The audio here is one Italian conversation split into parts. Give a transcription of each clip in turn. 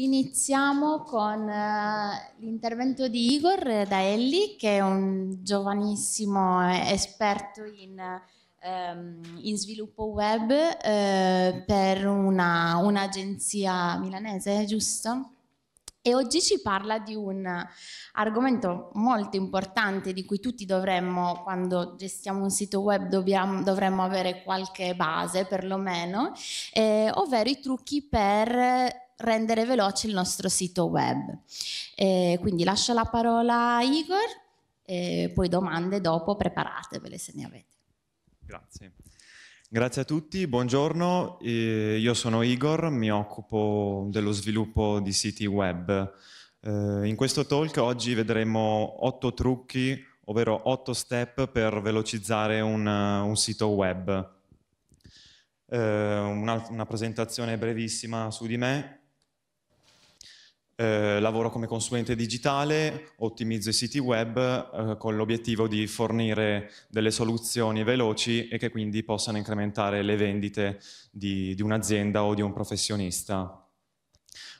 Iniziamo con eh, l'intervento di Igor Daelli, che è un giovanissimo eh, esperto in, ehm, in sviluppo web eh, per una, un'agenzia milanese, giusto? E oggi ci parla di un argomento molto importante di cui tutti dovremmo, quando gestiamo un sito web, dobbiamo, dovremmo avere qualche base perlomeno, eh, ovvero i trucchi per rendere veloce il nostro sito web. Eh, quindi lascio la parola a Igor e poi domande dopo preparatevele se ne avete. Grazie. Grazie a tutti, buongiorno, eh, io sono Igor, mi occupo dello sviluppo di siti web. Eh, in questo talk oggi vedremo otto trucchi, ovvero otto step per velocizzare un, un sito web. Eh, una, una presentazione brevissima su di me, eh, lavoro come consulente digitale, ottimizzo i siti web eh, con l'obiettivo di fornire delle soluzioni veloci e che quindi possano incrementare le vendite di, di un'azienda o di un professionista.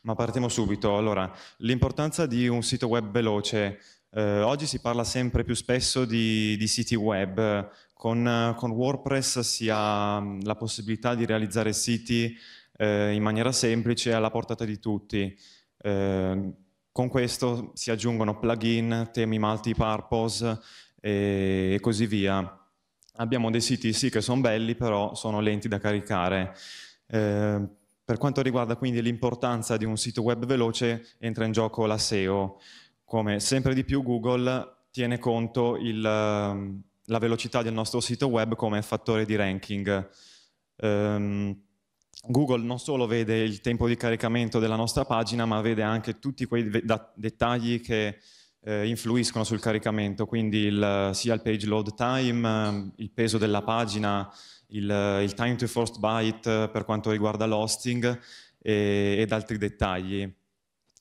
Ma partiamo subito. Allora, l'importanza di un sito web veloce. Eh, oggi si parla sempre più spesso di, di siti web. Con, con, WordPress si ha mm, la possibilità di realizzare siti eh, in maniera semplice e alla portata di tutti. Ehm, con questo si aggiungono plugin, temi multipurpose e, e così via. Abbiamo dei siti sì che sono belli, però sono lenti da caricare. Eh, per quanto riguarda quindi l'importanza di un sito web veloce, entra in gioco la SEO. Come sempre di più Google tiene conto il, la velocità del nostro sito web come fattore di ranking. Um, Google non solo vede il tempo di caricamento della nostra pagina, ma vede anche tutti quei dettagli che eh, influiscono sul caricamento, quindi il, sia il page load time, eh, il peso della pagina, il, il time to first byte eh, per quanto riguarda l'hosting ed altri dettagli.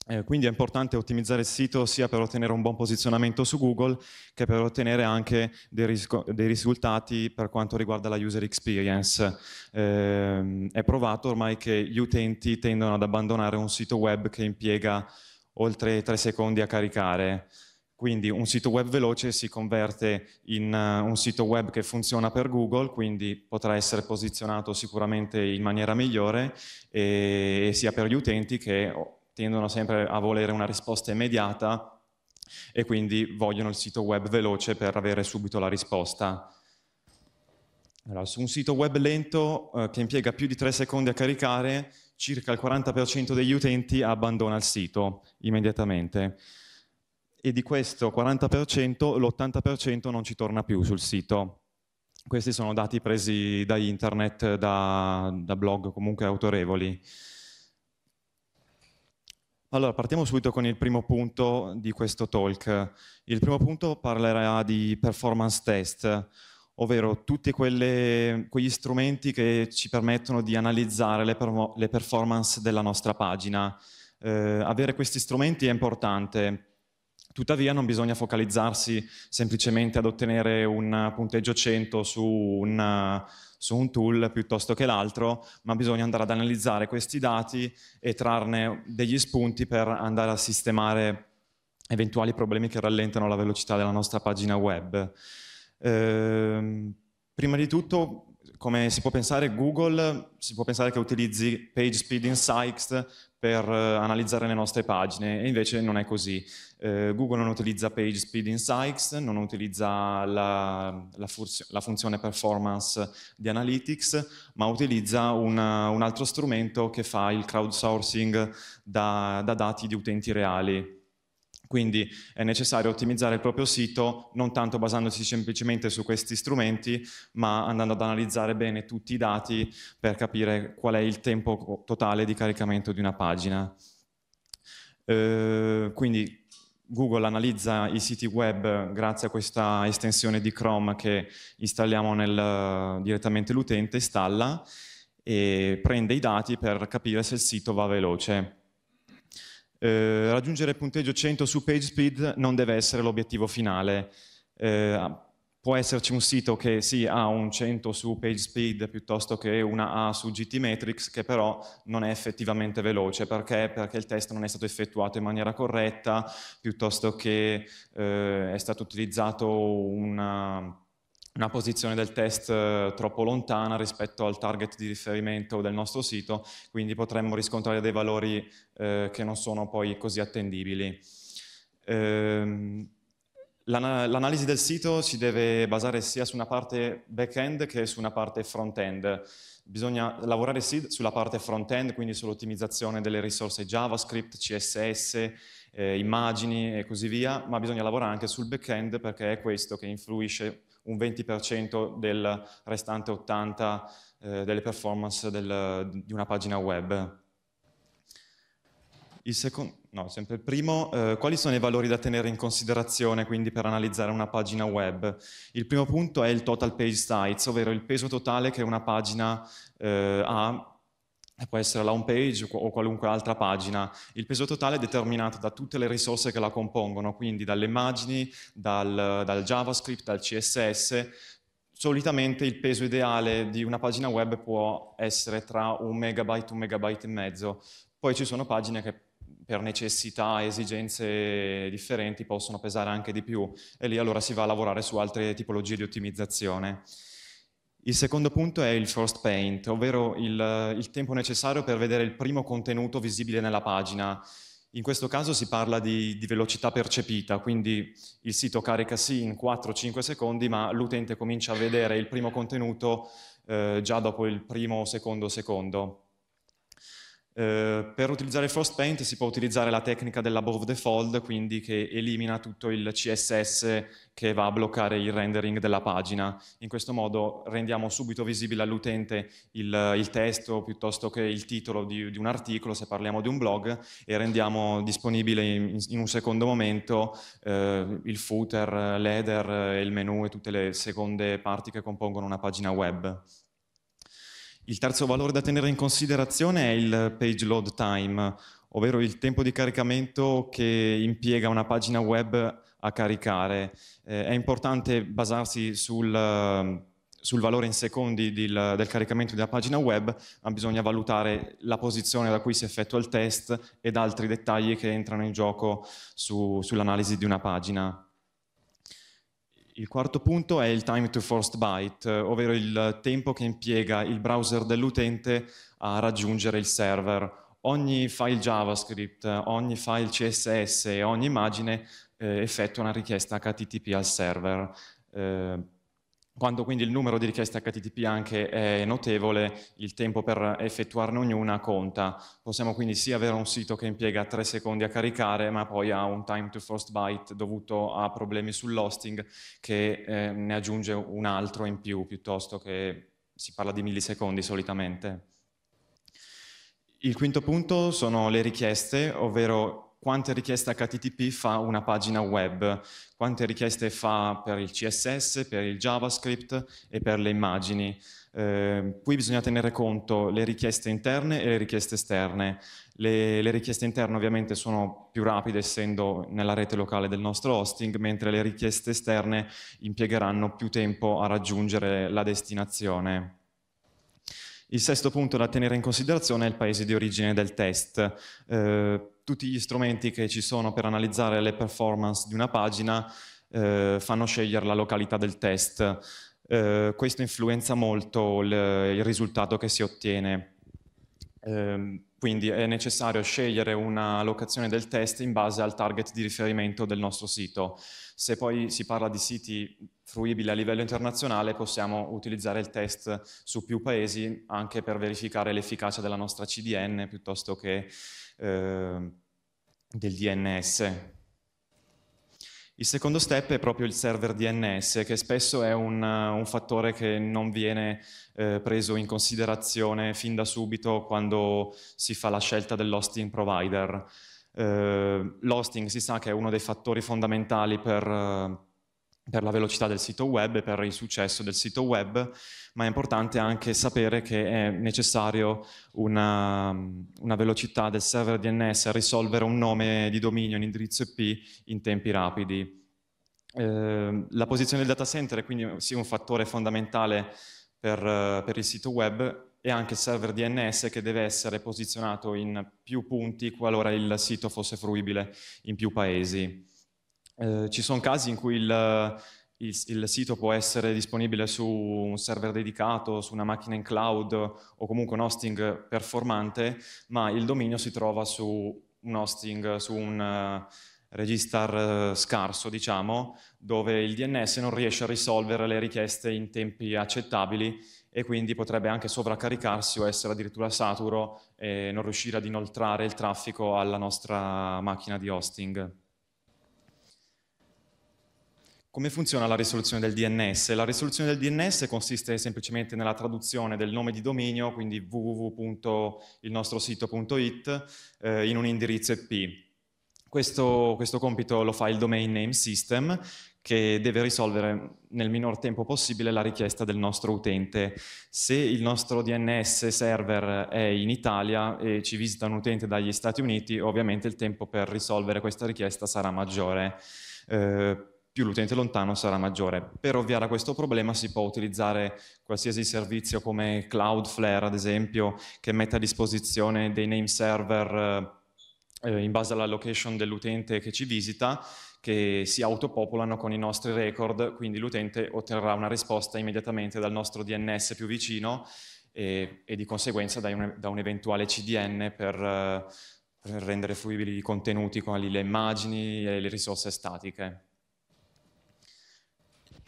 Eh, quindi è importante ottimizzare il sito sia per ottenere un buon posizionamento su Google che per ottenere anche dei, risco- dei risultati per quanto riguarda la user experience. Eh, è provato ormai che gli utenti tendono ad abbandonare un sito web che impiega oltre 3 secondi a caricare. Quindi un sito web veloce si converte in uh, un sito web che funziona per Google, quindi potrà essere posizionato sicuramente in maniera migliore e sia per gli utenti che tendono sempre a volere una risposta immediata e quindi vogliono il sito web veloce per avere subito la risposta. Allora, su un sito web lento eh, che impiega più di 3 secondi a caricare, circa il 40% degli utenti abbandona il sito immediatamente e di questo 40% l'80% non ci torna più sul sito. Questi sono dati presi da internet, da, da blog comunque autorevoli. Allora, partiamo subito con il primo punto di questo talk. Il primo punto parlerà di performance test, ovvero tutti quelle, quegli strumenti che ci permettono di analizzare le, per, le performance della nostra pagina. Eh, avere questi strumenti è importante, tuttavia non bisogna focalizzarsi semplicemente ad ottenere un punteggio 100 su un su un tool piuttosto che l'altro, ma bisogna andare ad analizzare questi dati e trarne degli spunti per andare a sistemare eventuali problemi che rallentano la velocità della nostra pagina web. Eh, prima di tutto come si può pensare, Google si può pensare che utilizzi PageSpeed Insights per eh, analizzare le nostre pagine e invece non è così. Eh, Google non utilizza PageSpeed Insights, non utilizza la, la, la, funzione performance di Analytics, ma utilizza una, un altro strumento che fa il crowdsourcing da, da dati di utenti reali. Quindi è necessario ottimizzare il proprio sito non tanto basandosi semplicemente su questi strumenti, ma andando ad analizzare bene tutti i dati per capire qual è il tempo totale di caricamento di una pagina. Eh, quindi Google analizza i siti web grazie a questa estensione di Chrome che installiamo nel, direttamente l'utente, installa e prende i dati per capire se il sito va veloce eh, raggiungere il punteggio 100 su PageSpeed non deve essere l'obiettivo finale. Eh, ah, può esserci un sito che sì ha un 100 su PageSpeed piuttosto che una A su GTmetrix che però non è effettivamente veloce perché? perché il test non è stato effettuato in maniera corretta piuttosto che eh, è stato utilizzato una, una posizione del test eh, troppo lontana rispetto al target di riferimento del nostro sito, quindi potremmo riscontrare dei valori eh, che non sono poi così attendibili. Ehm, L'analisi del sito si deve basare sia su una parte back-end che su una parte front-end. Bisogna lavorare sì sulla parte front-end, quindi sull'ottimizzazione delle risorse JavaScript, CSS, eh, immagini e così via, ma bisogna lavorare anche sul back-end perché è questo che influisce un 20% del restante 80% eh, delle performance del, di una pagina web. Il secondo, no, sempre il primo, eh, quali sono i valori da tenere in considerazione quindi per analizzare una pagina web? Il primo punto è il total page size, ovvero il peso totale che una pagina eh, ha può essere la home page o qualunque altra pagina, il peso totale è determinato da tutte le risorse che la compongono, quindi dalle immagini, dal, dal JavaScript, dal CSS. Solitamente il peso ideale di una pagina web può essere tra un megabyte, un megabyte e mezzo. Poi ci sono pagine che per necessità, esigenze differenti possono pesare anche di più e lì allora si va a lavorare su altre tipologie di ottimizzazione. Il secondo punto è il first paint, ovvero il, il tempo necessario per vedere il primo contenuto visibile nella pagina. In questo caso si parla di, di, velocità percepita, quindi il sito carica sì in 4-5 secondi, ma l'utente comincia a vedere il primo contenuto eh, già dopo il primo o secondo secondo. Eh, per utilizzare Frostpaint si può utilizzare la tecnica dell'above default, quindi che elimina tutto il CSS che va a bloccare il rendering della pagina. In questo modo rendiamo subito visibile all'utente il, il, testo piuttosto che il titolo di, di, un articolo, se parliamo di un blog, e rendiamo disponibile in, in un secondo momento eh, il footer, l'header, il menu e tutte le seconde parti che compongono una pagina web. Il terzo valore da tenere in considerazione è il page load time, ovvero il tempo di caricamento che impiega una pagina web a caricare. Eh, è importante basarsi sul, sul valore in secondi del, del, caricamento della pagina web, ma bisogna valutare la posizione da cui si effettua il test ed altri dettagli che entrano in gioco su, sull'analisi di una pagina. Il quarto punto è il time to first byte, eh, ovvero il tempo che impiega il browser dell'utente a raggiungere il server. Ogni file JavaScript, eh, ogni file CSS e ogni immagine eh, effettua una richiesta HTTP al server. Eh, quando quindi il numero di richieste HTTP anche è notevole, il tempo per effettuarne ognuna conta. Possiamo quindi sì avere un sito che impiega 3 secondi a caricare, ma poi ha un time to first byte dovuto a problemi sull'hosting che eh, ne aggiunge un altro in più, piuttosto che si parla di millisecondi solitamente. Il quinto punto sono le richieste, ovvero quante richieste HTTP fa una pagina web, quante richieste fa per il CSS, per il JavaScript e per le immagini. Eh, qui bisogna tenere conto le richieste interne e le richieste esterne. Le, le, richieste interne ovviamente sono più rapide essendo nella rete locale del nostro hosting, mentre le richieste esterne impiegheranno più tempo a raggiungere la destinazione. Il sesto punto da tenere in considerazione è il paese di origine del test. Eh, tutti gli strumenti che ci sono per analizzare le performance di una pagina eh, fanno scegliere la località del test. Eh, questo influenza molto il, risultato che si ottiene. Eh, quindi è necessario scegliere una locazione del test in base al target di riferimento del nostro sito. Se poi si parla di siti fruibili a livello internazionale, possiamo utilizzare il test su più paesi anche per verificare l'efficacia della nostra CDN piuttosto che eh, del DNS, il secondo step è proprio il server DNS, che spesso è un, un fattore che non viene eh, preso in considerazione fin da subito quando si fa la scelta dell'hosting provider. Eh, l'hosting si sa che è uno dei fattori fondamentali per per la velocità del sito web e per il successo del sito web, ma è importante anche sapere che è necessario una, una velocità del server DNS a risolvere un nome di dominio, un indirizzo IP in tempi rapidi. Eh, la posizione del data center è quindi sì, un fattore fondamentale per, per il sito web e anche il server DNS che deve essere posizionato in più punti qualora il sito fosse fruibile in più paesi. Eh, ci sono casi in cui il, il, il, sito può essere disponibile su un server dedicato, su una macchina in cloud o comunque un hosting performante, ma il dominio si trova su un hosting, su un uh, eh, registrar eh, scarso, diciamo, dove il DNS non riesce a risolvere le richieste in tempi accettabili e quindi potrebbe anche sovraccaricarsi o essere addirittura saturo e non riuscire ad inoltrare il traffico alla nostra macchina di hosting. Come funziona la risoluzione del DNS? La risoluzione del DNS consiste semplicemente nella traduzione del nome di dominio, quindi www.ilnostrosito.it, eh, in un indirizzo IP. Questo, questo compito lo fa il Domain Name System, che deve risolvere nel minor tempo possibile la richiesta del nostro utente. Se il nostro DNS server è in Italia e ci visita un utente dagli Stati Uniti, ovviamente il tempo per risolvere questa richiesta sarà maggiore. Eh, più l'utente lontano sarà maggiore. Per ovviare a questo problema si può utilizzare qualsiasi servizio come Cloudflare, ad esempio, che mette a disposizione dei name server eh, in base alla location dell'utente che ci visita, che si autopopolano con i nostri record, quindi l'utente otterrà una risposta immediatamente dal nostro DNS più vicino e, e di conseguenza da un, da un eventuale CDN per... Eh, per rendere fruibili i contenuti quali le immagini e le risorse statiche.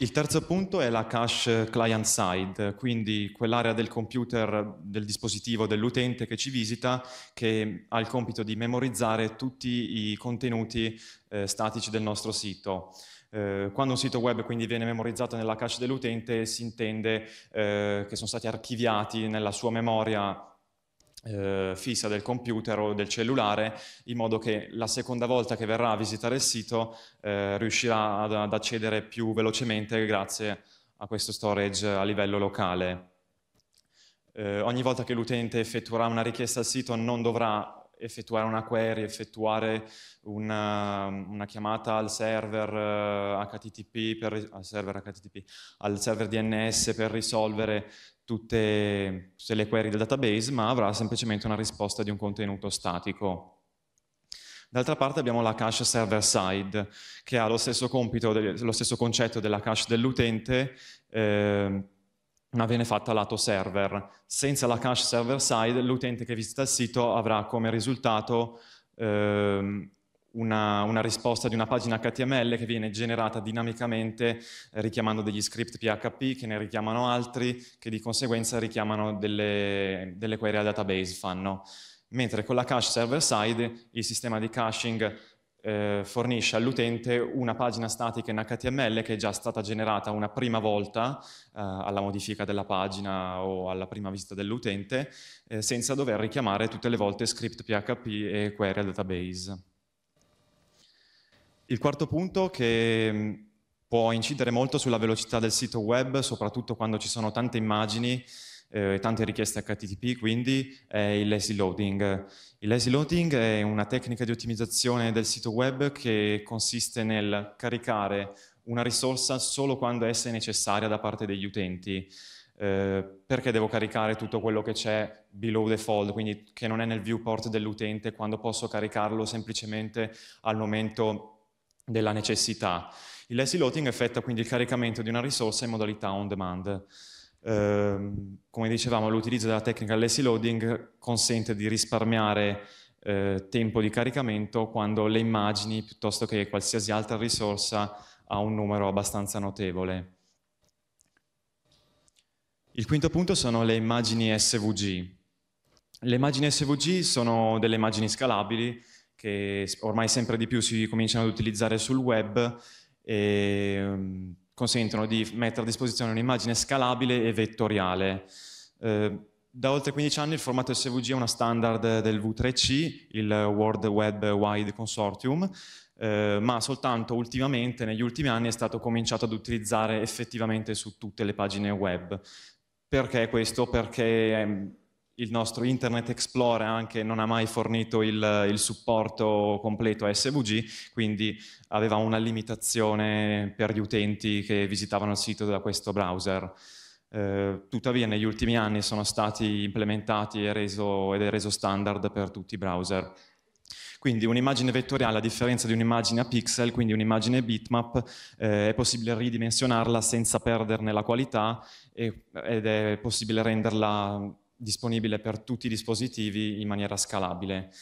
Il terzo punto è la cache client side, quindi quell'area del computer, del dispositivo, dell'utente che ci visita, che ha il compito di memorizzare tutti i contenuti eh, statici del nostro sito. Eh, quando un sito web quindi viene memorizzato nella cache dell'utente si intende eh, che sono stati archiviati nella sua memoria eh, fissa del computer o del cellulare in modo che la seconda volta che verrà a visitare il sito eh, riuscirà ad, ad, accedere più velocemente grazie a questo storage a livello locale. Eh, ogni volta che l'utente effettuerà una richiesta al sito non dovrà effettuare una query, effettuare una, una chiamata al server, HTTP eh, per, al server HTTP, al server DNS per risolvere tutte, tutte le query del database, ma avrà semplicemente una risposta di un contenuto statico. D'altra parte abbiamo la cache server side, che ha lo stesso compito, lo stesso concetto della cache dell'utente, eh, ma viene fatta lato server. Senza la cache server side, l'utente che visita il sito avrà come risultato ehm, una, una, risposta di una pagina HTML che viene generata dinamicamente eh, richiamando degli script PHP che ne richiamano altri, che di conseguenza richiamano delle, delle query al database, fanno. Mentre con la cache server side il sistema di caching eh, fornisce all'utente una pagina statica in HTML che è già stata generata una prima volta eh, alla modifica della pagina o alla prima visita dell'utente eh, senza dover richiamare tutte le volte script PHP e query al database. Il quarto punto che mm, può incidere molto sulla velocità del sito web, soprattutto quando ci sono tante immagini eh, tante richieste HTTP, quindi è il lazy loading. Il lazy loading è una tecnica di ottimizzazione del sito web che consiste nel caricare una risorsa solo quando essa è necessaria da parte degli utenti. Eh, perché devo caricare tutto quello che c'è below default, quindi che non è nel viewport dell'utente, quando posso caricarlo semplicemente al momento della necessità. Il lazy loading effettua quindi il caricamento di una risorsa in modalità on demand. Ehm, come dicevamo, l'utilizzo della tecnica lazy loading consente di risparmiare eh, tempo di caricamento quando le immagini piuttosto che qualsiasi altra risorsa ha un numero abbastanza notevole. Il quinto punto sono le immagini SVG. Le immagini SVG sono delle immagini scalabili che ormai sempre di più si cominciano ad utilizzare sul web e ehm, consentono di mettere a disposizione un'immagine scalabile e vettoriale. Eh, da oltre 15 anni il formato SVG è una standard del V3C, il World Web Wide Consortium, eh, ma soltanto ultimamente, negli ultimi anni, è stato cominciato ad utilizzare effettivamente su tutte le pagine web. Perché questo? Perché ehm, il nostro Internet Explorer anche non ha mai fornito il, il supporto completo a SVG, quindi aveva una limitazione per gli utenti che visitavano il sito da questo browser. Eh, tuttavia negli ultimi anni sono stati implementati e reso, ed è reso standard per tutti i browser. Quindi un'immagine vettoriale, a differenza di un'immagine a pixel, quindi un'immagine bitmap, eh, è possibile ridimensionarla senza perderne la qualità e, ed è possibile renderla disponibile per tutti i dispositivi in maniera scalabile.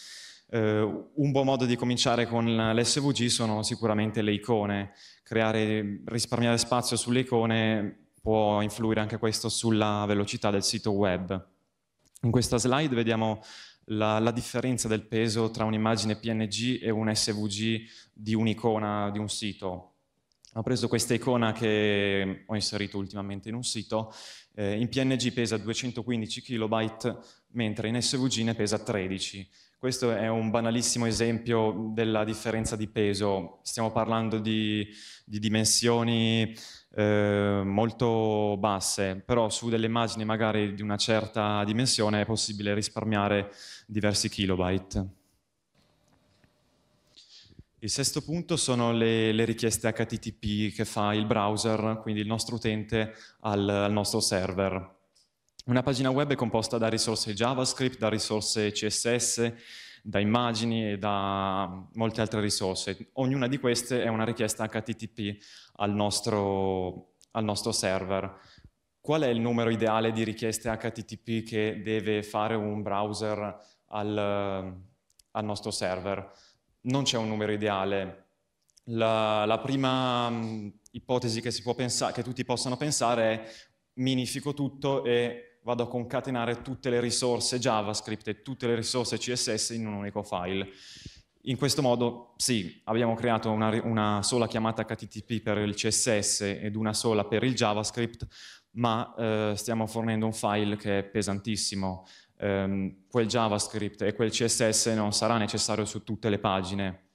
Eh, un buon modo di cominciare con l'SVG sono sicuramente le icone. Creare, risparmiare spazio sulle icone può influire anche questo sulla velocità del sito web. In questa slide vediamo la, la differenza del peso tra un'immagine PNG e un SVG di un'icona di un sito. Ho preso questa icona che ho inserito ultimamente in un sito eh, in PNG pesa 215 kilobyte, mentre in SVG ne pesa 13. Questo è un banalissimo esempio della differenza di peso. Stiamo parlando di, di dimensioni eh, molto basse, però su delle immagini magari di una certa dimensione è possibile risparmiare diversi kilobyte. Il sesto punto sono le, le, richieste HTTP che fa il browser, quindi il nostro utente al, al nostro server. Una pagina web è composta da risorse JavaScript, da risorse CSS, da immagini e da molte altre risorse. Ognuna di queste è una richiesta HTTP al nostro, al nostro server. Qual è il numero ideale di richieste HTTP che deve fare un browser al, al nostro server? non c'è un numero ideale. La, la prima mh, mm, ipotesi che, pensare, che tutti possano pensare è minifico tutto e vado a concatenare tutte le risorse JavaScript e tutte le risorse CSS in un unico file. In questo modo, sì, abbiamo creato una, una, sola chiamata HTTP per il CSS ed una sola per il JavaScript, ma eh, stiamo fornendo un file che è pesantissimo ehm, quel JavaScript e quel CSS non sarà necessario su tutte le pagine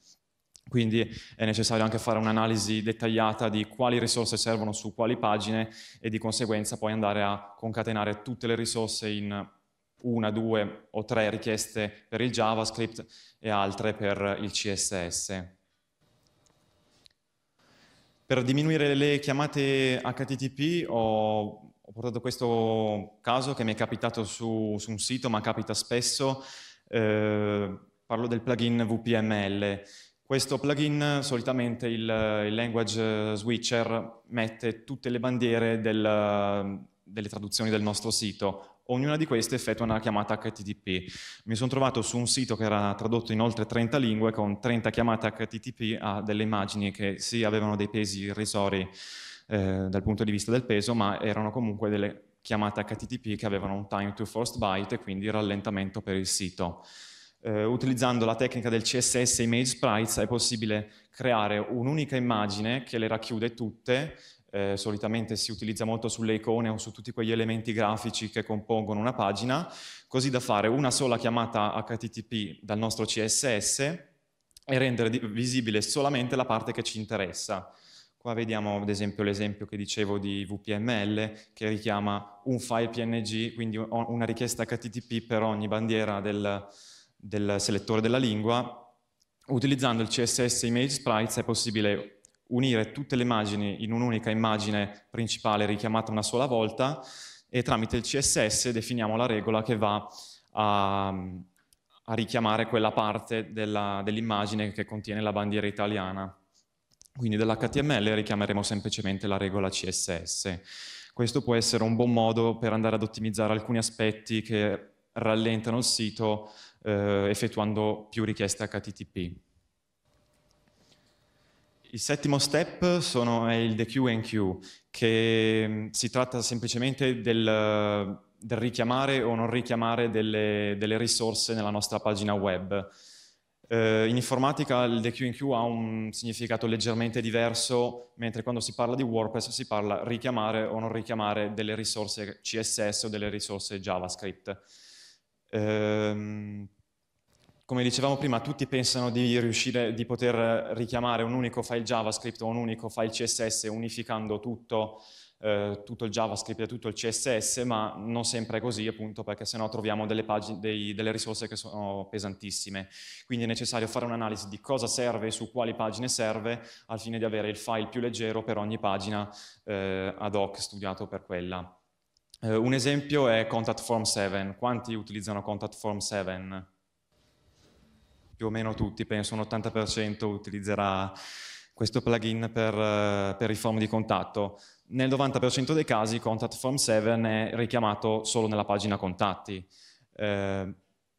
quindi è necessario anche fare un'analisi dettagliata di quali risorse servono su quali pagine e di conseguenza poi andare a concatenare tutte le risorse in una, due o tre richieste per il JavaScript e altre per il CSS. Per diminuire le chiamate HTTP ho portato questo caso che mi è capitato su, su un sito, ma capita spesso. Eh, parlo del plugin VPML. Questo plugin solitamente il, il language switcher mette tutte le bandiere del, delle traduzioni del nostro sito. Ognuna di queste effettua una chiamata HTTP. Mi sono trovato su un sito che era tradotto in oltre 30 lingue con 30 chiamate HTTP a delle immagini che sì avevano dei pesi irrisori eh, dal punto di vista del peso, ma erano comunque delle chiamate HTTP che avevano un time to first byte e quindi rallentamento per il sito. Eh, utilizzando la tecnica del CSS Image Sprites è possibile creare un'unica immagine che le racchiude tutte, eh, solitamente si utilizza molto sulle icone o su tutti quegli elementi grafici che compongono una pagina, così da fare una sola chiamata HTTP dal nostro CSS e rendere visibile solamente la parte che ci interessa. Qua vediamo ad esempio l'esempio che dicevo di WPML che richiama un file PNG, quindi una richiesta HTTP per ogni bandiera del, del selettore della lingua. Utilizzando il CSS Image Sprites è possibile unire tutte le immagini in un'unica immagine principale richiamata una sola volta e tramite il CSS definiamo la regola che va a, a richiamare quella parte dell'immagine dell che contiene la bandiera italiana. Quindi dell'HTML richiameremo semplicemente la regola CSS. Questo può essere un buon modo per andare ad ottimizzare alcuni aspetti che rallentano il sito eh, effettuando più richieste HTTP. Il settimo step sono, è il DQNQ, che mm, si tratta semplicemente del, del richiamare o non richiamare delle, delle risorse nella nostra pagina web. Eh, in informatica il DQNQ ha un significato leggermente diverso, mentre quando si parla di WordPress si parla richiamare o non richiamare delle risorse CSS o delle risorse JavaScript. Eh, come dicevamo prima, tutti pensano di riuscire, di poter richiamare un unico file JavaScript o un unico file CSS unificando tutto eh, tutto il JavaScript e tutto il CSS, ma non sempre è così appunto perché sennò troviamo delle, pagine, dei, delle risorse che sono pesantissime. Quindi è necessario fare un'analisi di cosa serve e su quali pagine serve al fine di avere il file più leggero per ogni pagina eh, ad hoc studiato per quella. Eh, un esempio è Contact Form 7. Quanti utilizzano Contact Form 7? Più o meno tutti, penso un 80% utilizzerà questo plugin per, eh, per i form di contatto nel 90% dei casi Contact Form 7 è richiamato solo nella pagina contatti. Eh,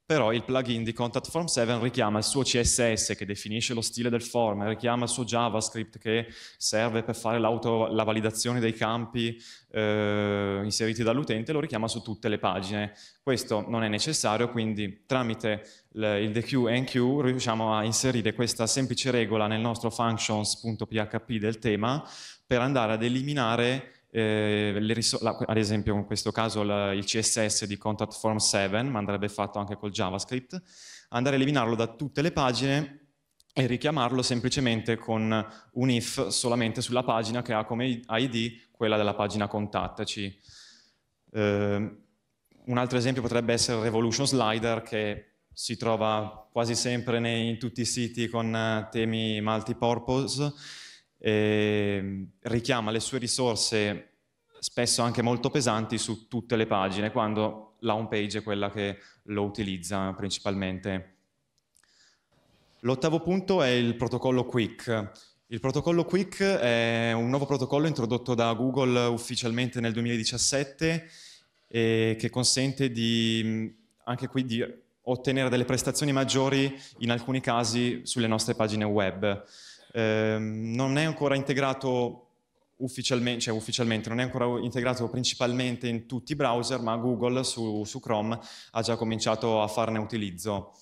però il plugin di Contact Form 7 richiama il suo CSS che definisce lo stile del form, richiama il suo JavaScript che serve per fare la validazione dei campi eh, inseriti dall'utente, lo richiama su tutte le pagine. Questo non è necessario, quindi tramite il DQ e NQ riusciamo a inserire questa semplice regola nel nostro functions.php del tema per andare ad eliminare eh, ris- la, ad esempio in questo caso la, il CSS di Contact Form 7, ma andrebbe fatto anche col JavaScript, andare a eliminarlo da tutte le pagine e richiamarlo semplicemente con un if solamente sulla pagina che ha come ID quella della pagina contattaci. Eh, un altro esempio potrebbe essere il Revolution Slider che si trova quasi sempre nei, in tutti i siti con eh, temi multi-purpose eh, richiama le sue risorse spesso anche molto pesanti su tutte le pagine, quando la home page è quella che lo utilizza principalmente. L'ottavo punto è il protocollo Quick. Il protocollo Quick è un nuovo protocollo introdotto da Google ufficialmente nel 2017 eh, che consente di, anche qui di ottenere delle prestazioni maggiori in alcuni casi sulle nostre pagine web. Ehm, non è ancora integrato ufficialmente, cioè ufficialmente, non è ancora integrato principalmente in tutti i browser, ma Google su, su Chrome ha già cominciato a farne utilizzo.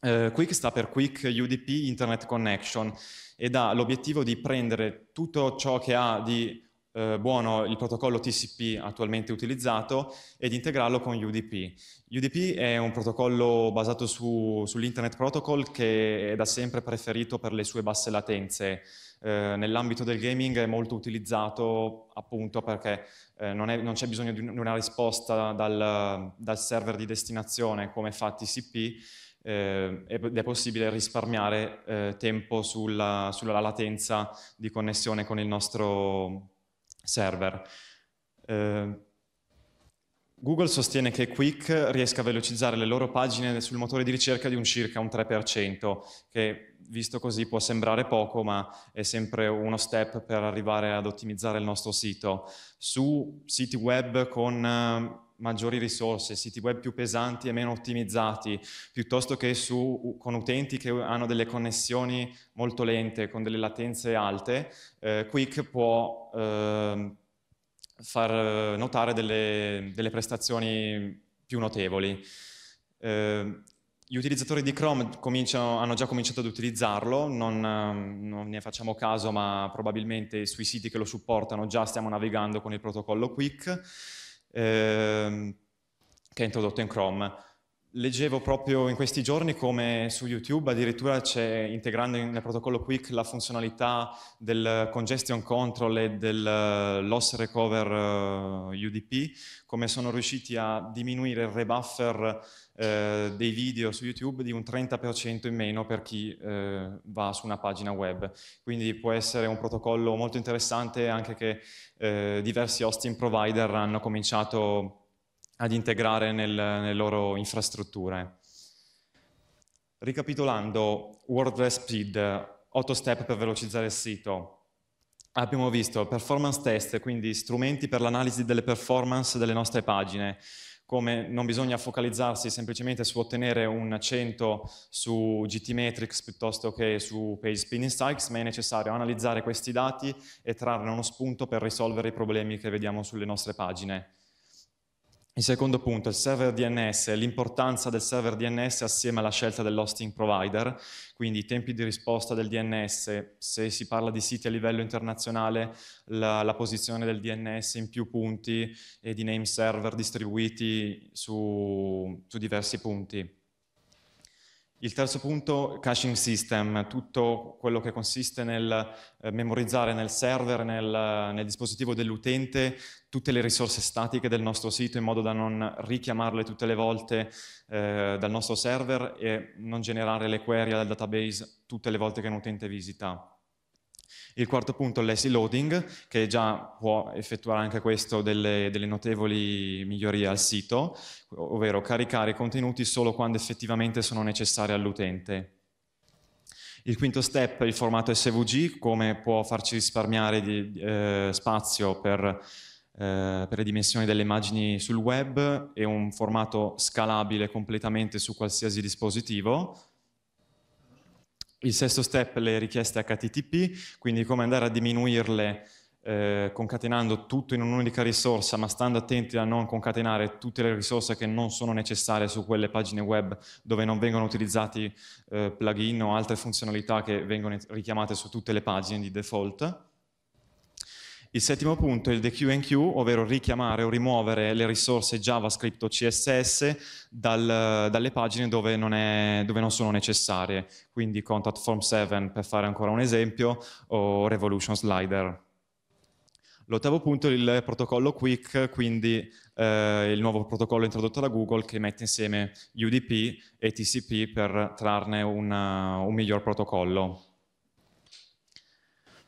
Eh, Quick sta per Quick UDP Internet Connection ed ha l'obiettivo di prendere tutto ciò che ha di eh, buono il protocollo TCP attualmente utilizzato ed integrarlo con UDP. UDP è un protocollo basato su, sull'Internet Protocol che è da sempre preferito per le sue basse latenze. Eh, Nell'ambito del gaming è molto utilizzato appunto perché eh, non, c'è bisogno di una risposta dal, dal server di destinazione come fa TCP, eh, ed è possibile risparmiare eh, tempo sulla, sulla latenza di connessione con il nostro server. Eh, Google sostiene che Quick riesca a velocizzare le loro pagine sul motore di ricerca di un circa un 3%, che visto così può sembrare poco, ma è sempre uno step per arrivare ad ottimizzare il nostro sito. Su siti web con ehm, maggiori risorse, siti web più pesanti e meno ottimizzati, piuttosto che su, con utenti che hanno delle connessioni molto lente, con delle latenze alte, eh, Quick può eh, far notare delle, delle, prestazioni più notevoli. Eh, gli utilizzatori di Chrome hanno già cominciato ad utilizzarlo, non, non, ne facciamo caso, ma probabilmente sui siti che lo supportano già stiamo navigando con il protocollo Quick ehm, che è introdotto in Chrome. Leggevo proprio in questi giorni come su YouTube addirittura c'è, integrando nel protocollo Quick, la funzionalità del congestion control e del eh, loss recover eh, UDP, come sono riusciti a diminuire il rebuffer eh, dei video su YouTube di un 30% in meno per chi eh, va su una pagina web. Quindi può essere un protocollo molto interessante anche che eh, diversi hosting provider hanno cominciato a ad integrare nel, nelle loro infrastrutture. Ricapitolando, WordPress Speed, 8 step per velocizzare il sito. Abbiamo visto performance test, quindi strumenti per l'analisi delle performance delle nostre pagine, come non bisogna focalizzarsi semplicemente su ottenere un 100 su GTmetrix piuttosto che su Page Speed Insights, ma è necessario analizzare questi dati e trarne uno spunto per risolvere i problemi che vediamo sulle nostre pagine. Il secondo punto, il server DNS, l'importanza del server DNS assieme alla scelta dell'hosting provider, quindi i tempi di risposta del DNS, se si parla di siti a livello internazionale, la, la posizione del DNS in più punti e di name server distribuiti su, su diversi punti. Il terzo punto, caching system, tutto quello che consiste nel eh, memorizzare nel server, nel, nel dispositivo dell'utente, tutte le risorse statiche del nostro sito in modo da non richiamarle tutte le volte eh, dal nostro server e non generare le query al database tutte le volte che un utente visita. Il quarto punto è l'ASI loading, che già può effettuare anche questo delle, delle notevoli migliorie al sito, ovvero caricare i contenuti solo quando effettivamente sono necessari all'utente. Il quinto step è il formato SVG, come può farci risparmiare di, eh, spazio per, eh, per, le dimensioni delle immagini sul web, è un formato scalabile completamente su qualsiasi dispositivo. Il sesto step, le richieste HTTP, quindi come andare a diminuirle eh, concatenando tutto in un'unica risorsa, ma stando attenti a non concatenare tutte le risorse che non sono necessarie su quelle pagine web dove non vengono utilizzati eh, plugin o altre funzionalità che vengono richiamate su tutte le pagine di default. Il settimo punto è il DQNQ, ovvero richiamare o rimuovere le risorse JavaScript o CSS dal, dalle pagine dove non, è, dove non, sono necessarie, quindi Contact Form 7 per fare ancora un esempio o Revolution Slider. L'ottavo punto è il protocollo QUIC, quindi eh, il nuovo protocollo introdotto da Google che mette insieme UDP e TCP per trarne una, un miglior protocollo.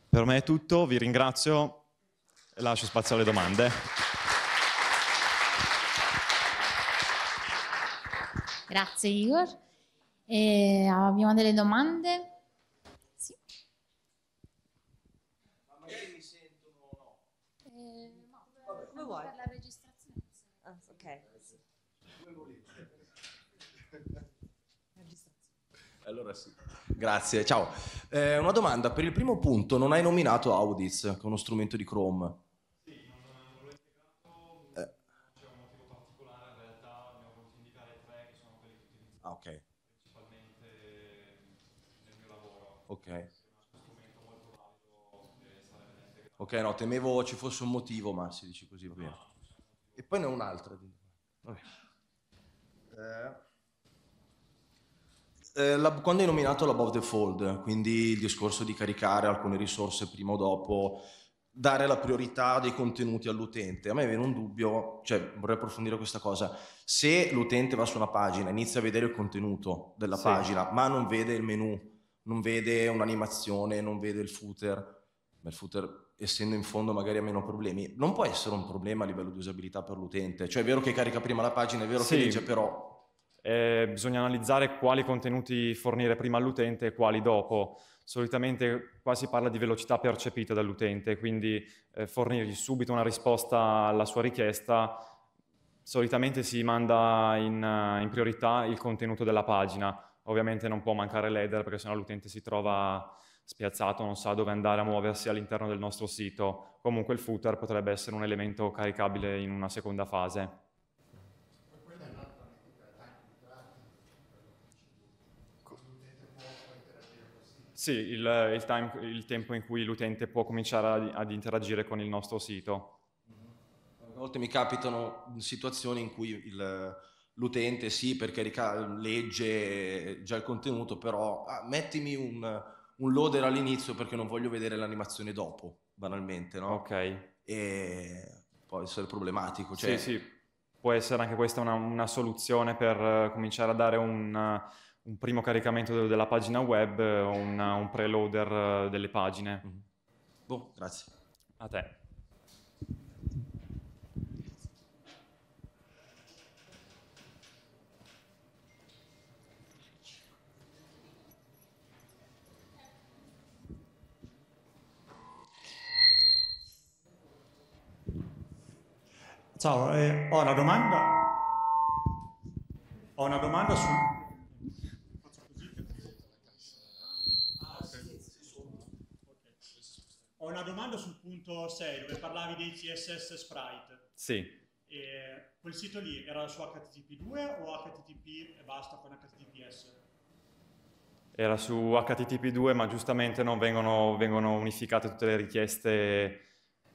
Per me è tutto, vi ringrazio Lascio spazio alle domande. Grazie Igor. E eh, abbiamo delle domande? Sì. Ma magari mi sentono o no? Eh, come vuoi? Per la registrazione. Ah, ok. Eh, allora sì. Grazie, ciao. Eh, una domanda, per il primo punto non hai nominato Audis, che è uno strumento di Chrome. Ok. Ok, no, temevo ci fosse un motivo, ma si dice così, va bene. E poi ne ho un'altra. Eh, eh, la, quando hai nominato l'above the fold, quindi il discorso di caricare alcune risorse prima o dopo, dare la priorità dei contenuti all'utente, a me viene un dubbio, cioè vorrei approfondire questa cosa, se l'utente va su una pagina, inizia a vedere il contenuto della sì. pagina, ma non vede il menu non vede un'animazione, non vede il footer, ma il footer essendo in fondo magari ha meno problemi, non può essere un problema a livello di usabilità per l'utente. Cioè è vero che carica prima la pagina, è vero sì. che legge, però... Eh, bisogna analizzare quali contenuti fornire prima all'utente e quali dopo. Solitamente qua si parla di velocità percepita dall'utente, quindi eh, fornirgli subito una risposta alla sua richiesta. Solitamente si manda in, eh, in priorità il contenuto della pagina Ovviamente non può mancare l'header perché sennò l'utente si trova spiazzato, non sa dove andare a muoversi all'interno del nostro sito. Comunque il footer potrebbe essere un elemento caricabile in una seconda fase. Sì, il, il, time, il, tempo in cui l'utente può cominciare ad, ad, interagire con il nostro sito. A volte mi capitano situazioni in cui il, l'utente sì perché carità legge già il contenuto, però ah, mettimi un, un, loader all'inizio perché non voglio vedere l'animazione dopo, banalmente, no? Ok. E può essere problematico. Cioè... Sì, sì, può essere anche questa una, una soluzione per eh, cominciare a dare un un primo caricamento della pagina web eh, o un, un preloader eh, delle pagine. Mm. Boh, grazie. A te. Ciao, eh, ho una domanda. Ho una domanda su. Ho una domanda sul punto 6 dove parlavi dei CSS sprite. Sì. E quel sito lì era su HTTP2 o HTTP e basta con HTTPS? Era su HTTP2 ma giustamente non vengono, vengono unificate tutte le richieste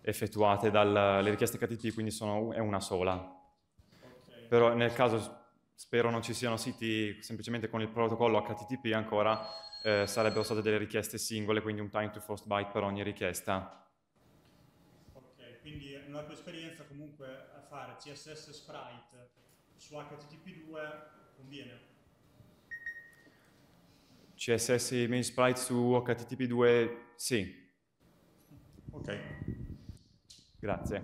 effettuate dalle richieste HTTP, quindi sono, è una sola. Okay. Però nel caso spero non ci siano siti semplicemente con il protocollo HTTP ancora, eh, sarebbero state delle richieste singole, quindi un time to first byte per ogni richiesta. Ok, quindi nella tua esperienza comunque a fare CSS sprite su HTTP2 conviene? CSS main sprite su HTTP2 sì. Ok. Grazie.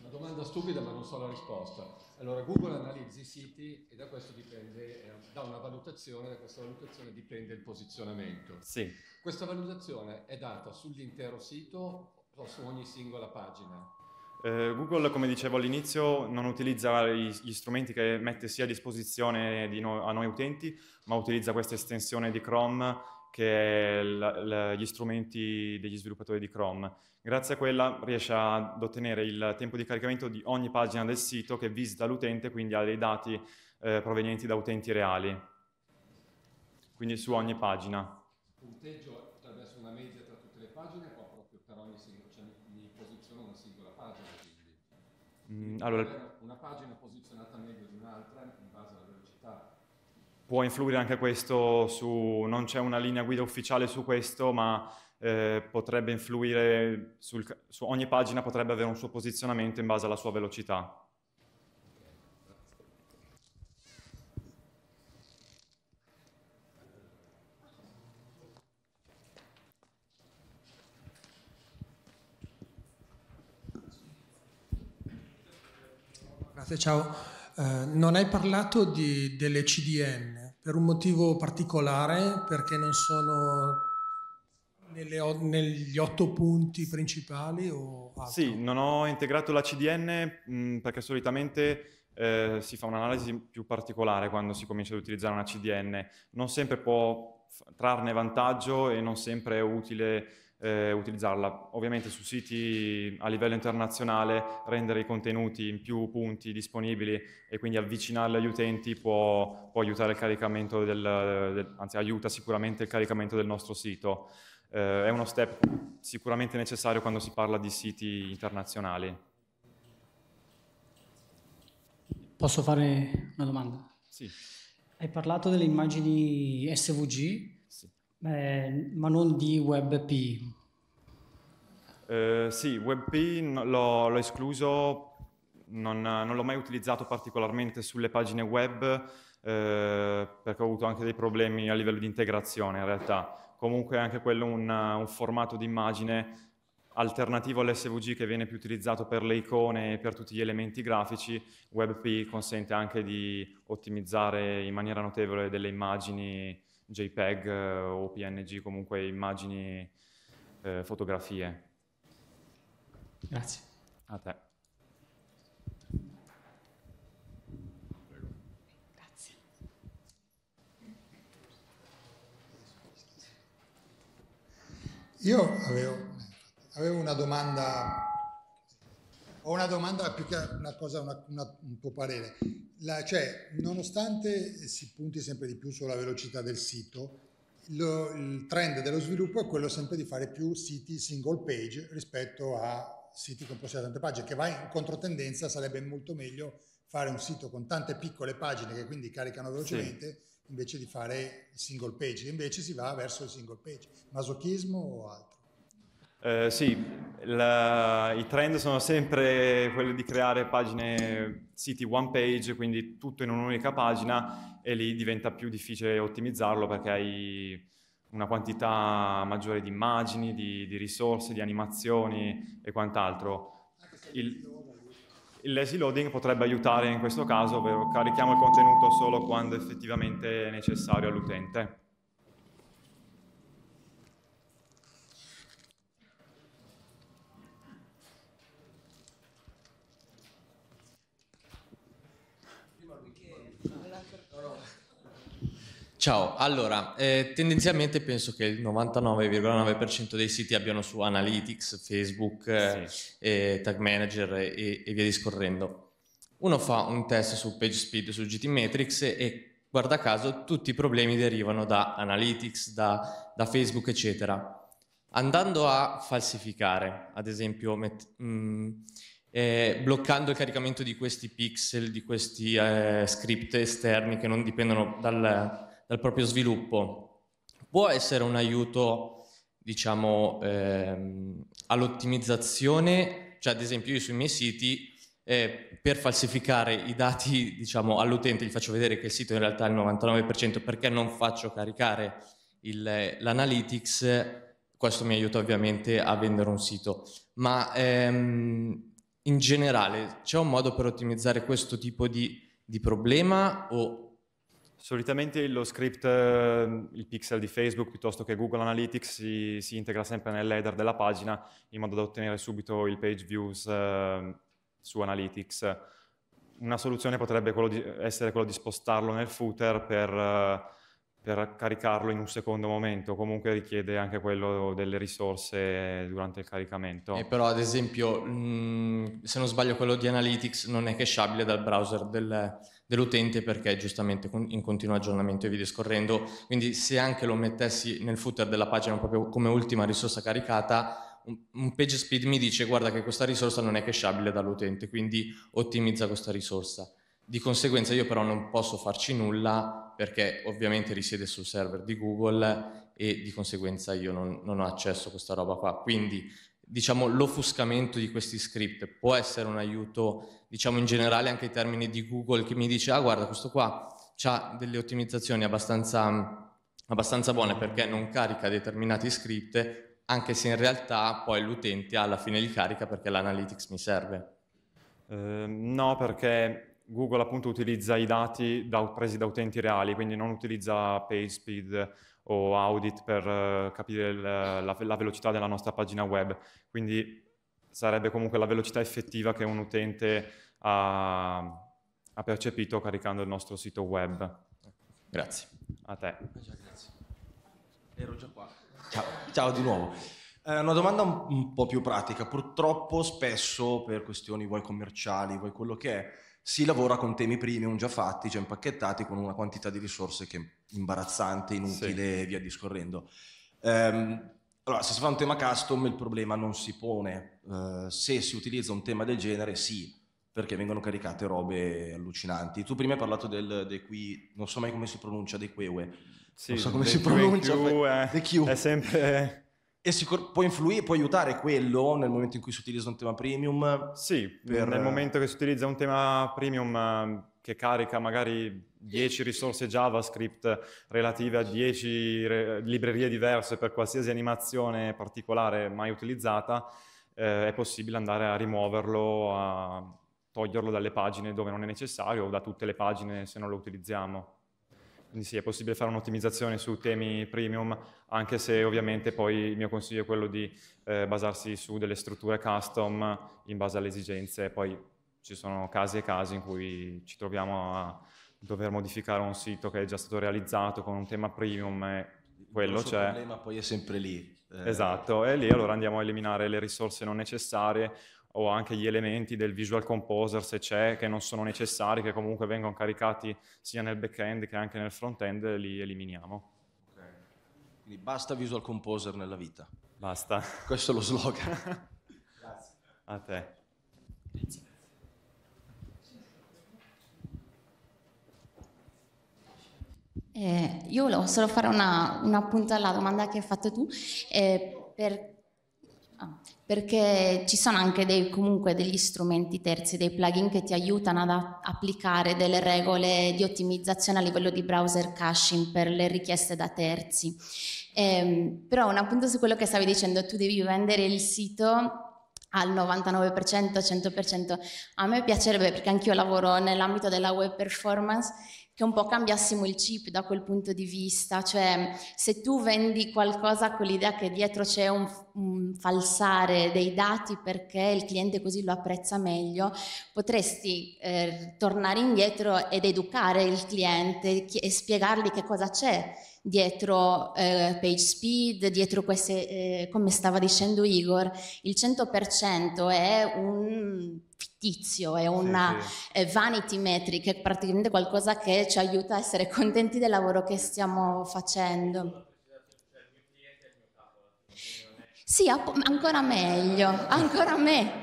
Una domanda stupida ma non so la risposta. Allora Google analizza i siti e da questo dipende, eh, da una valutazione, da questa valutazione dipende il posizionamento. Sì. Questa valutazione è data sull'intero sito o su ogni singola pagina? Eh, Google, come dicevo all'inizio, non utilizza gli strumenti che mette sia a disposizione di no- a noi utenti, ma utilizza questa estensione di Chrome che è l- l- gli strumenti degli sviluppatori di Chrome. Grazie a quella riesce ad ottenere il tempo di caricamento di ogni pagina del sito che visita l'utente, quindi ha dei dati eh, provenienti da utenti reali, quindi su ogni pagina. Il punteggio attraverso una media tra tutte le pagine o proprio per ogni singola, cioè mi, mi posiziono una singola pagina? Quindi. Mm, allora, una pagina può influire anche questo su, non c'è una linea guida ufficiale su questo, ma eh, potrebbe influire sul, su ogni pagina potrebbe avere un suo posizionamento in base alla sua velocità. Grazie, ciao. Eh, non hai parlato di, delle CDN per un motivo particolare, perché non sono nelle, negli otto punti principali o altro? Sì, non ho integrato la CDN mh, mm, perché solitamente eh, si fa un'analisi più particolare quando si comincia ad utilizzare una CDN. Non sempre può trarne vantaggio e non sempre è utile eh, utilizzarla. Ovviamente su siti a livello internazionale rendere i contenuti in più punti disponibili e quindi avvicinarli agli utenti può, può aiutare il caricamento del, del, anzi aiuta sicuramente il caricamento del nostro sito. Eh, è uno step sicuramente necessario quando si parla di siti internazionali. Posso fare una domanda? Sì. Hai parlato delle immagini SVG, eh, ma non di WebP. Eh, sì, WebP l'ho, l'ho escluso, non, non, l'ho mai utilizzato particolarmente sulle pagine web eh, perché ho avuto anche dei problemi a livello di integrazione in realtà. Comunque è anche quello un, un formato di immagine alternativo all'SVG che viene più utilizzato per le icone e per tutti gli elementi grafici, WebP consente anche di ottimizzare in maniera notevole delle immagini JPEG eh, o PNG, comunque immagini, eh, fotografie. Grazie. A te. Grazie. Io avevo, avevo una domanda ho una domanda più che una cosa, una, una, un tuo parere. La, cioè, nonostante si punti sempre di più sulla velocità del sito, lo, il trend dello sviluppo è quello sempre di fare più siti single page rispetto a siti composti da tante pagine, che va in controtendenza, sarebbe molto meglio fare un sito con tante piccole pagine che quindi caricano velocemente sì. invece di fare single page, invece si va verso il single page, masochismo o altro. Eh, sì, la, i trend sono sempre quelli di creare pagine, siti one page, quindi tutto in un'unica pagina e lì diventa più difficile ottimizzarlo perché hai una quantità maggiore di immagini, di, di risorse, di animazioni e quant'altro. Il, il lazy loading potrebbe aiutare in questo caso, ovvero carichiamo il contenuto solo quando effettivamente è necessario all'utente. Ciao, allora, eh, tendenzialmente penso che il 99,9% dei siti abbiano su Analytics, Facebook, eh, sì. eh, Tag Manager e, e, via discorrendo. Uno fa un test su PageSpeed, su GTmetrix e guarda caso tutti i problemi derivano da Analytics, da, da Facebook, eccetera. Andando a falsificare, ad esempio, met- mh, mm, eh, bloccando il caricamento di questi pixel, di questi eh, script esterni che non dipendono dal, dal proprio sviluppo, può essere un aiuto, diciamo, ehm, all'ottimizzazione, cioè ad esempio io sui miei siti eh, per falsificare i dati diciamo, all'utente, gli faccio vedere che il sito in realtà è il 99% perché non faccio caricare il, l'analytics, questo mi aiuta ovviamente a vendere un sito. Ma ehm, in generale c'è un modo per ottimizzare questo tipo di, di problema o Solitamente lo script, ehm, il pixel di Facebook piuttosto che Google Analytics si, si integra sempre nel header della pagina in modo da ottenere subito il page views eh, su Analytics. Una soluzione potrebbe quello di, essere quello di spostarlo nel footer per, eh, per, caricarlo in un secondo momento, comunque richiede anche quello delle risorse durante il caricamento. E però ad esempio, mh, mm, se non sbaglio quello di Analytics non è cacheabile dal browser del dell'utente perché giustamente in continuo aggiornamento e via discorrendo, quindi se anche lo mettessi nel footer della pagina proprio come ultima risorsa caricata, un page speed mi dice guarda che questa risorsa non è cacheabile dall'utente, quindi ottimizza questa risorsa. Di conseguenza io però non posso farci nulla perché ovviamente risiede sul server di Google e di conseguenza io non, non ho accesso a questa roba qua. Quindi diciamo, l'offuscamento di questi script può essere un aiuto, diciamo, in generale anche in termini di Google che mi dice, ah guarda, questo qua ha delle ottimizzazioni abbastanza, abbastanza buone perché non carica determinati script anche se in realtà poi l'utente alla fine li carica perché l'analytics mi serve. Eh, no, perché Google appunto utilizza i dati da, presi da utenti reali, quindi non utilizza PageSpeed o audit per eh, capire la, la velocità della nostra pagina web. Quindi sarebbe comunque la velocità effettiva che un utente ha, ha percepito caricando il nostro sito web. Grazie. A te. Eh, grazie. Ero già qua. Ciao, Ciao di nuovo. Eh, una domanda un, un po' più pratica. Purtroppo spesso per questioni vuoi commerciali, vuoi quello che è, si lavora con temi premium già fatti, già impacchettati, con una quantità di risorse che è imbarazzante, inutile e via discorrendo. Um, allora, se si fa un tema custom il problema non si pone, uh, se si utilizza un tema del genere sì, perché vengono caricate robe allucinanti. Tu prima hai parlato del, dei qui, non so mai come si pronuncia, dei queue. Sì, non so come si pronuncia. Eh. Q, è, è sempre... E sicur- può influire, può aiutare quello nel momento in cui si utilizza un tema premium? Sì, per... nel momento che si utilizza un tema premium ehm, che carica magari 10 risorse JavaScript relative a 10 re- librerie diverse per qualsiasi animazione particolare mai utilizzata, eh, è possibile andare a rimuoverlo, a toglierlo dalle pagine dove non è necessario o da tutte le pagine se non lo utilizziamo quindi sì, è possibile fare un'ottimizzazione su temi premium, anche se ovviamente poi il mio consiglio è quello di eh, basarsi su delle strutture custom in base alle esigenze, poi ci sono casi e casi in cui ci troviamo a dover modificare un sito che è già stato realizzato con un tema premium e quello c'è. Il problema poi è sempre lì. Eh. Esatto, e lì allora andiamo a eliminare le risorse non necessarie o anche gli elementi del Visual Composer se c'è, che non sono necessari, che comunque vengono caricati sia nel back-end che anche nel front-end, li eliminiamo. Okay. Quindi basta Visual Composer nella vita. Basta. Questo è lo slogan. Grazie. A te. Eh, io volevo solo fare una, un appunto alla domanda che hai fatto tu. Eh, per Ah. perché ci sono anche dei, comunque degli strumenti terzi, dei plugin che ti aiutano ad applicare delle regole di ottimizzazione a livello di browser caching per le richieste da terzi. Ehm, però un appunto su quello che stavi dicendo, tu devi vendere il sito al 99%, 100%. A me piacerebbe, perché anch'io lavoro nell'ambito della web performance, che un po' cambiassimo il chip da quel punto di vista, cioè se tu vendi qualcosa con l'idea che dietro c'è un, un falsare dei dati perché il cliente così lo apprezza meglio, potresti eh, tornare indietro ed educare il cliente e spiegargli che cosa c'è dietro eh, page speed, dietro queste, eh, come stava dicendo Igor, il 100% è un fittizio, è una sì, sì. vanity metric, è praticamente qualcosa che ci aiuta a essere contenti del lavoro che stiamo facendo. Sì, ancora meglio, ancora me.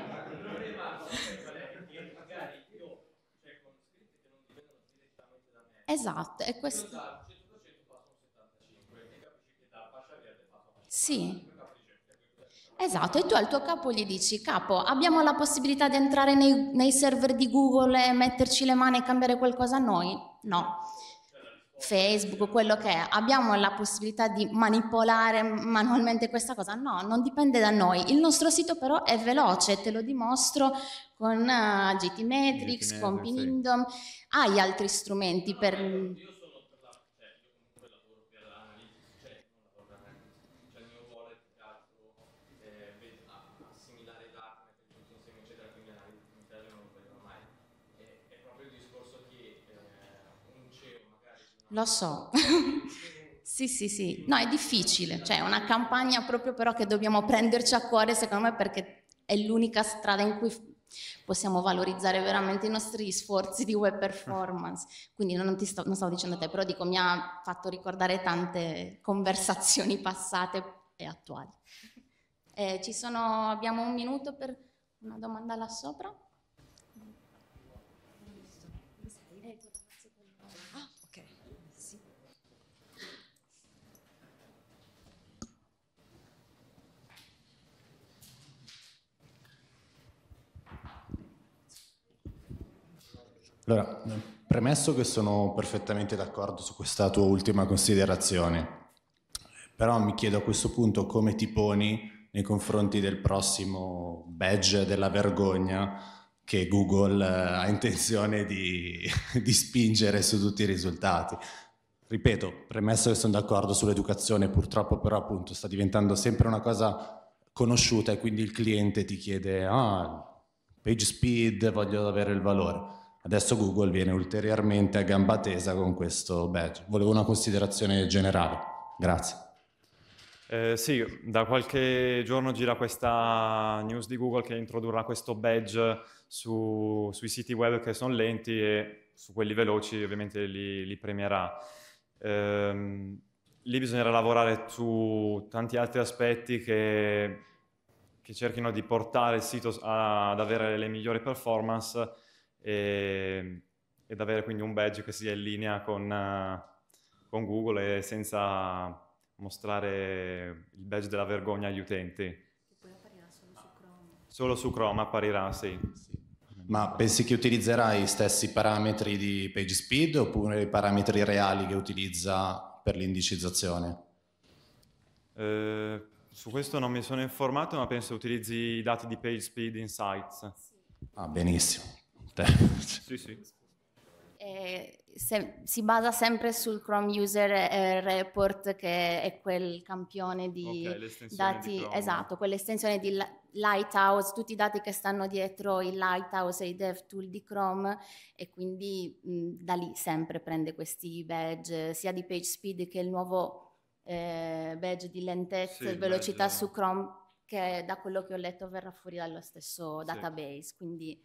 Esatto, è questo. Sì. Esatto, e tu al tuo capo gli dici, capo, abbiamo la possibilità di entrare nei, nei server di Google e metterci le mani e cambiare qualcosa noi? No. Facebook, quello che è, abbiamo la possibilità di manipolare manualmente questa cosa? No, non dipende da noi. Il nostro sito però è veloce, te lo dimostro con uh, eh, GTmetrix, GT con Pinindom, hai altri strumenti per... Lo so. sì, sì, sì. No, è difficile, cioè è una campagna proprio però che dobbiamo prenderci a cuore, secondo me, perché è l'unica strada in cui possiamo valorizzare veramente i nostri sforzi di web performance. Quindi non, ti sto, non stavo dicendo a te, però dico, mi ha fatto ricordare tante conversazioni passate e attuali. Eh, sono, abbiamo un minuto per una domanda là sopra. Allora, premesso che sono perfettamente d'accordo su questa tua ultima considerazione, però mi chiedo a questo punto come ti poni nei confronti del prossimo badge della vergogna che Google eh, ha intenzione di, di, spingere su tutti i risultati. Ripeto, premesso che sono d'accordo sull'educazione, purtroppo però appunto sta diventando sempre una cosa conosciuta e quindi il cliente ti chiede ah, page speed, voglio avere il valore. Adesso Google viene ulteriormente a gamba tesa con questo badge. Volevo una considerazione generale. Grazie. Eh, sì, da qualche giorno gira questa news di Google che introdurrà questo badge su, sui siti web che sono lenti e su quelli veloci ovviamente li, li premierà. Eh, lì bisognerà lavorare su tanti altri aspetti che, che cerchino di portare il sito ad avere le migliori performance e, ed avere quindi un badge che sia in linea con, eh, con Google e senza mostrare il badge della vergogna agli utenti. solo su Chrome. apparirà, sì. Ma pensi che utilizzerai i stessi parametri di PageSpeed oppure i parametri reali che utilizza per l'indicizzazione? Eh, su questo non mi sono informato, ma penso utilizzi i dati di PageSpeed Insights. Sì. Ah, benissimo. sì, sì. Eh, se, si basa sempre sul Chrome User eh, Report che è quel campione di okay, dati, di esatto, quell'estensione di Lighthouse, tutti i dati che stanno dietro il Lighthouse e i DevTool di Chrome e quindi mh, mm, da lì sempre prende questi badge sia di PageSpeed che il nuovo eh, badge di lentezza sì, e velocità badge. su Chrome che da quello che ho letto verrà fuori dallo stesso database, quindi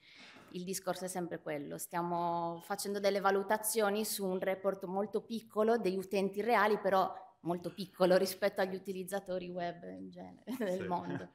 il discorso è sempre quello, stiamo facendo delle valutazioni su un report molto piccolo degli utenti reali, però molto piccolo rispetto agli utilizzatori web in genere del sì. mondo.